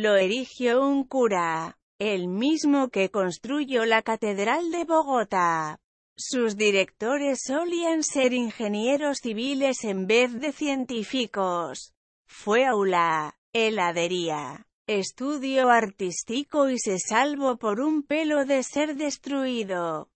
Lo erigió un cura, el mismo que construyó la Catedral de Bogotá. Sus directores solían ser ingenieros civiles en vez de científicos. Fue aula, heladería, estudio artístico y se salvó por un pelo de ser destruido.